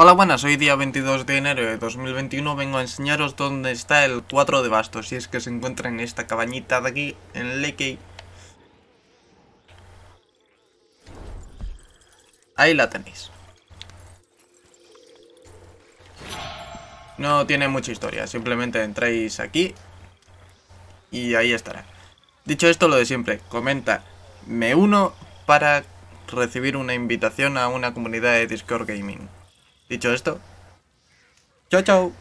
Hola buenas, hoy día 22 de enero de 2021 vengo a enseñaros dónde está el 4 de bastos si es que se encuentra en esta cabañita de aquí, en Leakey. Ahí la tenéis. No tiene mucha historia, simplemente entráis aquí y ahí estará. Dicho esto, lo de siempre, comenta, me uno para recibir una invitación a una comunidad de Discord Gaming. Dicho esto, chao chao.